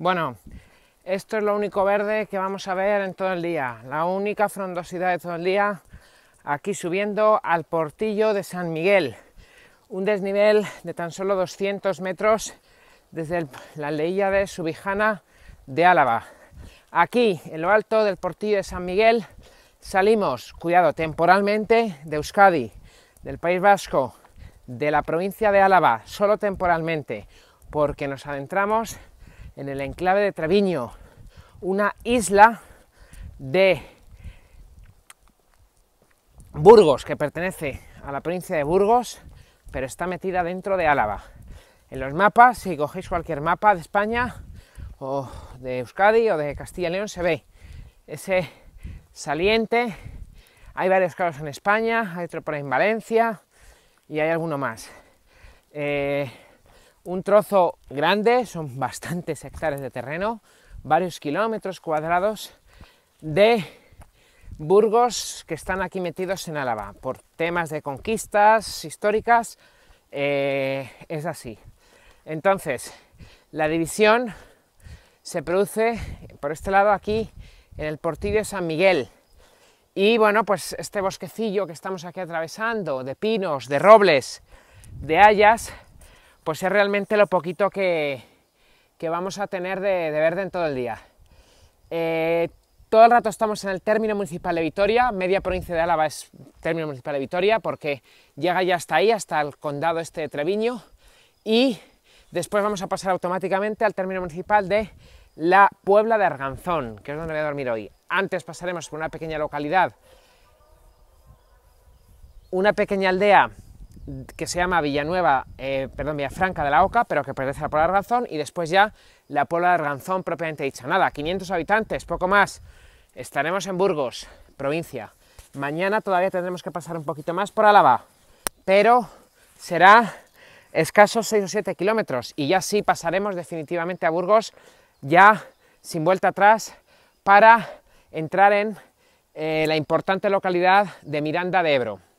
Bueno, esto es lo único verde que vamos a ver en todo el día, la única frondosidad de todo el día, aquí subiendo al portillo de San Miguel, un desnivel de tan solo 200 metros desde la leía de Subijana de Álava. Aquí, en lo alto del portillo de San Miguel, salimos, cuidado, temporalmente de Euskadi, del País Vasco, de la provincia de Álava, solo temporalmente, porque nos adentramos en el enclave de Treviño, una isla de Burgos, que pertenece a la provincia de Burgos, pero está metida dentro de Álava. En los mapas, si cogéis cualquier mapa de España, o de Euskadi, o de Castilla y León, se ve ese saliente. Hay varios claros en España, hay otro por ahí en Valencia, y hay alguno más. Eh, un trozo grande, son bastantes hectáreas de terreno, varios kilómetros cuadrados de burgos que están aquí metidos en Álava por temas de conquistas históricas. Eh, es así. Entonces, la división se produce por este lado aquí en el portillo de San Miguel. Y bueno, pues este bosquecillo que estamos aquí atravesando de pinos, de robles, de hayas, pues es realmente lo poquito que, vamos a tener de, verde en todo el día. Eh, todo el rato estamos en el término municipal de Vitoria, media provincia de Álava es término municipal de Vitoria porque llega ya hasta ahí, hasta el condado este de Treviño y después vamos a pasar automáticamente al término municipal de la Puebla de Arganzón, que es donde voy a dormir hoy. Antes pasaremos por una pequeña localidad, una pequeña aldea que se llama Villanueva, eh, perdón, Villafranca de la Oca, pero que pertenece a la Puebla de Arganzón, y después ya la Puebla de Arganzón propiamente dicha. Nada, 500 habitantes, poco más. Estaremos en Burgos, provincia. Mañana todavía tendremos que pasar un poquito más por Álava, pero será escasos 6 o 7 kilómetros y ya sí pasaremos definitivamente a Burgos, ya sin vuelta atrás, para entrar en eh, la importante localidad de Miranda de Ebro.